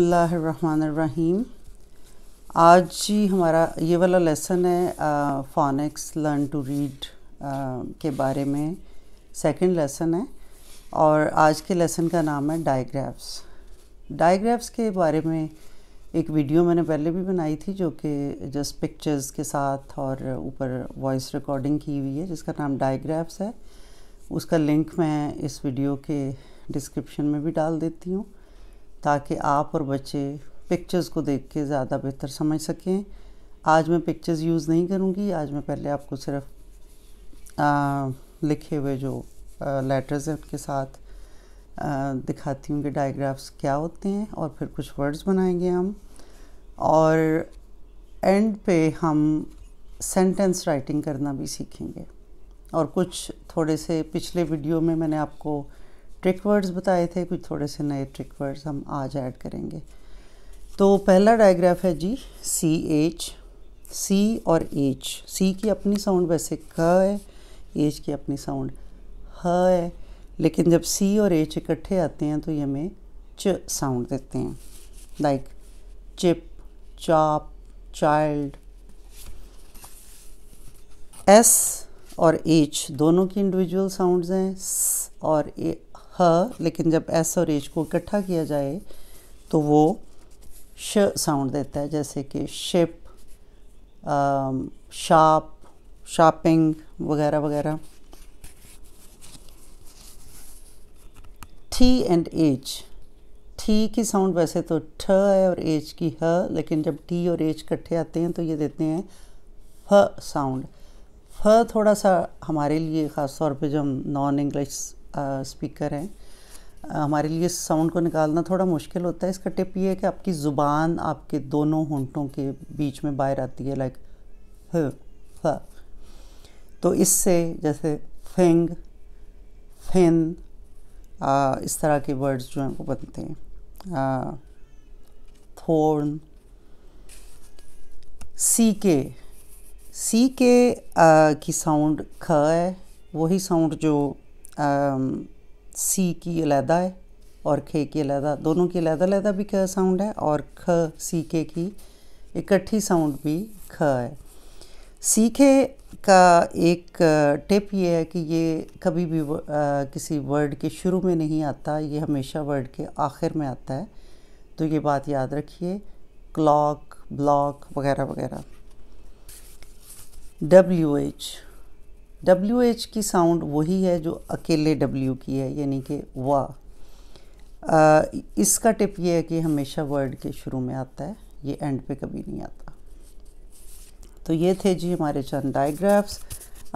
रहीम आज जी हमारा ये वाला लेसन है फोनिक्स लर्न टू रीड के बारे में सेकंड लेसन है और आज के लेसन का नाम है डायग्राफ्स डायग्राफ्स के बारे में एक वीडियो मैंने पहले भी बनाई थी जो कि जस्ट पिक्चर्स के साथ और ऊपर वॉइस रिकॉर्डिंग की हुई है जिसका नाम डायग्राफ्स है उसका लिंक मैं इस वीडियो के डिस्क्रिप्शन में भी डाल देती हूँ ताकि आप और बच्चे पिक्चर्स को देख के ज़्यादा बेहतर समझ सकें आज मैं पिक्चर्स यूज़ नहीं करूँगी आज मैं पहले आपको सिर्फ आ, लिखे हुए जो लेटर्स हैं उनके साथ आ, दिखाती हूँ कि डायग्राफ्स क्या होते हैं और फिर कुछ वर्ड्स बनाएंगे हम और एंड पे हम सेंटेंस राइटिंग करना भी सीखेंगे और कुछ थोड़े से पिछले वीडियो में मैंने आपको ट्रिक वर्ड्स बताए थे कुछ थोड़े से नए ट्रिक वर्ड्स हम आज ऐड करेंगे तो पहला डायग्राफ है जी सी एच सी और एच सी की अपनी साउंड वैसे क है एच की अपनी साउंड ह है लेकिन जब सी और एच इकट्ठे आते हैं तो ये हमें च साउंड देते हैं like chip chap child S और एच दोनों की इंडिविजुअल साउंड्स हैं स और ए ह लेकिन जब एस और एच को इकट्ठा किया जाए तो वो श साउंड देता है जैसे कि शिप शाप शॉपिंग वगैरह वगैरह टी एंड एच टी की साउंड वैसे तो ठ है और एच की ह लेकिन जब टी और एच इकट्ठे आते हैं तो ये देते हैं फ साउंड फ थोड़ा सा हमारे लिए ख़ास तौर पे जो हम नॉन इंग्लिश स्पीकर हैं हमारे लिए साउंड को निकालना थोड़ा मुश्किल होता है इसका टिप ये है कि आपकी ज़ुबान आपके दोनों होंठों के बीच में बाहर आती है लाइक ह फ तो इससे जैसे फिंग फिन आ, इस तरह के वर्ड्स जो हैं वो बनते हैं थोर्न सी के सी के आ, की साउंड ख है वही साउंड जो सी की अलहदा है और खे की अलहदा दोनों की अलहदा अलहदा भी ख साउंड है और ख सी के की इकट्ठी साउंड भी ख है सीखे का एक टिप ये है कि ये कभी भी आ, किसी वर्ड के शुरू में नहीं आता ये हमेशा वर्ड के आखिर में आता है तो ये बात याद रखिए क्लॉक ब्लॉक वगैरह वगैरह डब्ल्यू एच डब्ल्यू एच की साउंड वही है जो अकेले डब्ल्यू की है यानी कि वाह इसका टिप ये है कि हमेशा वर्ड के शुरू में आता है ये एंड पे कभी नहीं आता तो ये थे जी हमारे चंद डायग्राफ्स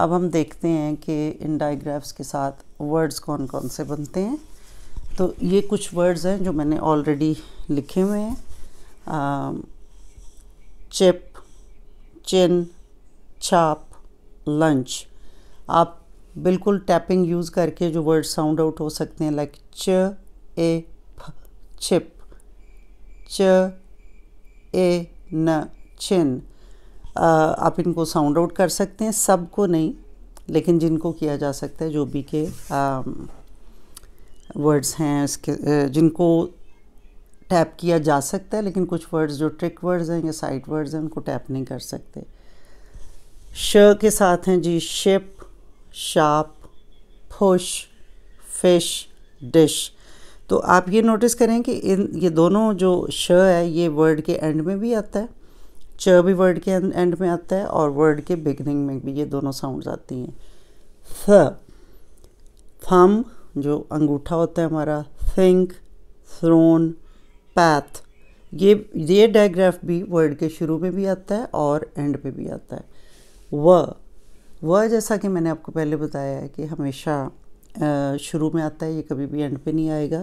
अब हम देखते हैं कि इन डायग्राफ्स के साथ वर्ड्स कौन कौन से बनते हैं तो ये कुछ वर्ड्स हैं जो मैंने ऑलरेडी लिखे हुए हैं चिप चिन छाप लंच आप बिल्कुल टैपिंग यूज़ करके जो वर्ड साउंड आउट हो सकते हैं लाइक च ए फ छिप च ए न छिन आप इनको साउंड आउट कर सकते हैं सबको नहीं लेकिन जिनको किया जा सकता है जो भी के वर्ड्स हैं इसके जिनको टैप किया जा सकता है लेकिन कुछ वर्ड्स जो ट्रिक वर्ड्स हैं या साइड वर्ड्स हैं उनको टैप नहीं कर सकते श के साथ हैं जी शिप शाप फुश फिश डिश तो आप ये नोटिस करें कि इन ये दोनों जो श है ये वर्ड के एंड में भी आता है च भी वर्ड के एंड में आता है और वर्ड के बिगनिंग में भी ये दोनों साउंड्स आती हैं थ थम जो अंगूठा होता है हमारा थिंक थ्रोन पैथ ये ये डायग्राफ भी वर्ड के शुरू में भी आता है और एंड में भी आता है व वह जैसा कि मैंने आपको पहले बताया है कि हमेशा शुरू में आता है ये कभी भी एंड पे नहीं आएगा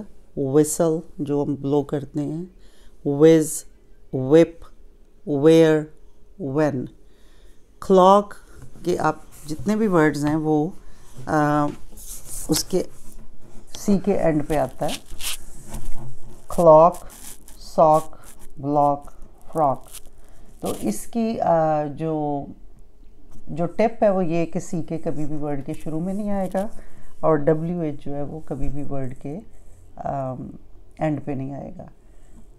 वेसल जो हम ब्लो करते हैं वेज वेप वेयर वेन क्लॉक के आप जितने भी वर्ड्स हैं वो आ, उसके सी के एंड पे आता है क्लॉक सॉक ब्लॉक फ्रॉक तो इसकी आ, जो जो टिप है वो ये कि सी के कभी भी वर्ड के शुरू में नहीं आएगा और डब्ल्यू एच जो है वो कभी भी वर्ड के एंड um, पे नहीं आएगा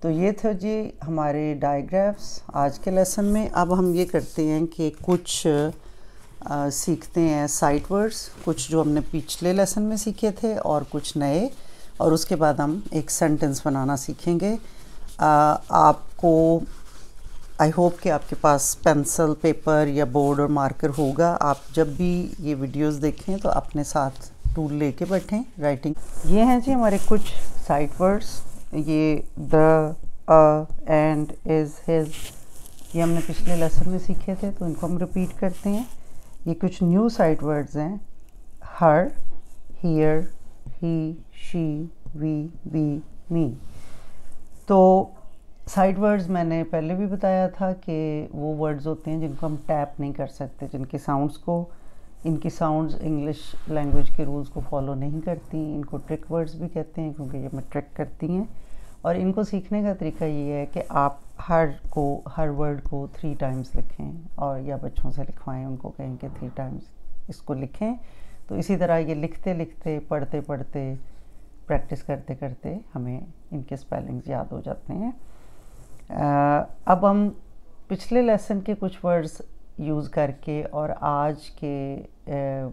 तो ये थे जी हमारे डायग्राफ्स आज के लेसन में अब हम ये करते हैं कि कुछ आ, uh, सीखते हैं साइट वर्ड्स कुछ जो हमने पिछले लेसन में सीखे थे और कुछ नए और उसके बाद हम एक सेंटेंस बनाना सीखेंगे आ, uh, आपको आई होप कि आपके पास पेंसिल पेपर या बोर्ड और मार्कर होगा आप जब भी ये वीडियोस देखें तो अपने साथ टूल लेके बैठें राइटिंग ये हैं जी हमारे कुछ साइट वर्ड्स ये द एंड इज़ हिज ये हमने पिछले लेसन में सीखे थे तो इनको हम रिपीट करते हैं ये कुछ न्यू साइट वर्ड्स हैं her here he she we we me तो साइड वर्ड्स मैंने पहले भी बताया था कि वो वर्ड्स होते हैं जिनको हम टैप नहीं कर सकते जिनके साउंड्स को इनकी साउंड्स इंग्लिश लैंग्वेज के रूल्स को फॉलो नहीं करती इनको ट्रिक वर्ड्स भी कहते हैं क्योंकि ये मैं ट्रिक करती हैं और इनको सीखने का तरीका ये है कि आप हर को हर वर्ड को थ्री टाइम्स लिखें और या बच्चों से लिखवाएं उनको कहें कि थ्री टाइम्स इसको लिखें तो इसी तरह ये लिखते लिखते पढ़ते पढ़ते प्रैक्टिस करते करते हमें इनके स्पेलिंग्स याद हो जाते हैं अब हम पिछले लेसन के कुछ वर्ड्स यूज़ करके और आज के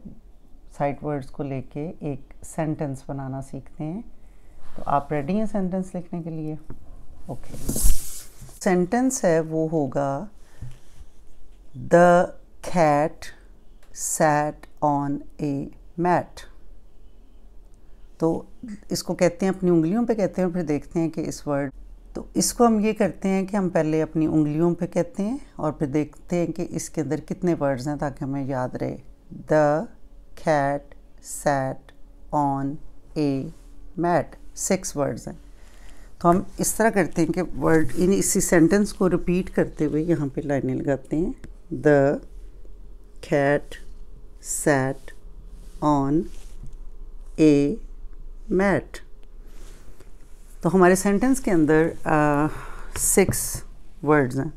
साइट वर्ड्स को लेके एक सेंटेंस बनाना सीखते हैं तो आप रेडी हैं सेंटेंस लिखने के लिए ओके सेंटेंस है वो होगा the cat sat on a mat तो इसको कहते हैं अपनी उंगलियों पे कहते हैं फिर देखते हैं कि इस वर्ड तो इसको हम ये करते हैं कि हम पहले अपनी उंगलियों पे कहते हैं और फिर देखते हैं कि इसके अंदर कितने वर्ड्स हैं ताकि हमें याद रहे the cat sat on a mat six words हैं तो हम इस तरह करते हैं कि वर्ड इन इसी सेंटेंस को रिपीट करते हुए यहाँ पे लाइनें लगाते हैं the cat sat on a mat तो हमारे सेंटेंस के अंदर सिक्स वर्ड्स हैं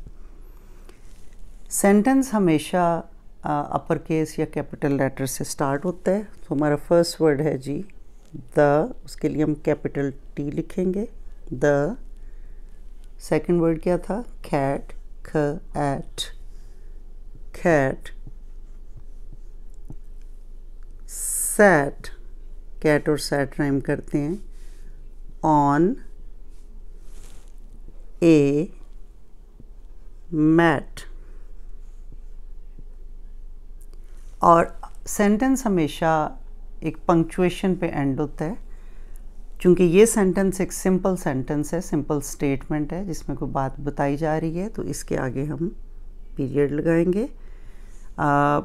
सेंटेंस हमेशा अपर केस या कैपिटल लेटर से स्टार्ट होता है तो हमारा फर्स्ट वर्ड है जी द उसके लिए हम कैपिटल टी लिखेंगे द सेकंड वर्ड क्या था खैट ख एट खैट सैट कैट और सैट राइम करते हैं on a mat और सेंटेंस हमेशा एक पंक्चुएशन पे एंड होता है क्योंकि ये सेंटेंस एक सिंपल सेंटेंस है सिंपल स्टेटमेंट है जिसमें कोई बात बताई जा रही है तो इसके आगे हम पीरियड लगाएंगे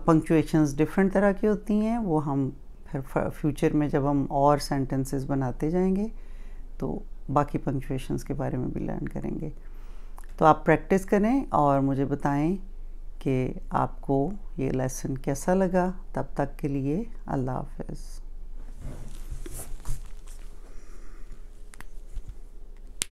पंक्चुएशंस डिफरेंट तरह की होती हैं वो हम फिर फ्यूचर में जब हम और सेंटेंसेस बनाते जाएंगे तो बाकी पंक्चुएशंस के बारे में भी लर्न करेंगे तो आप प्रैक्टिस करें और मुझे बताएं कि आपको ये लेसन कैसा लगा तब तक के लिए अल्लाह हाफिज़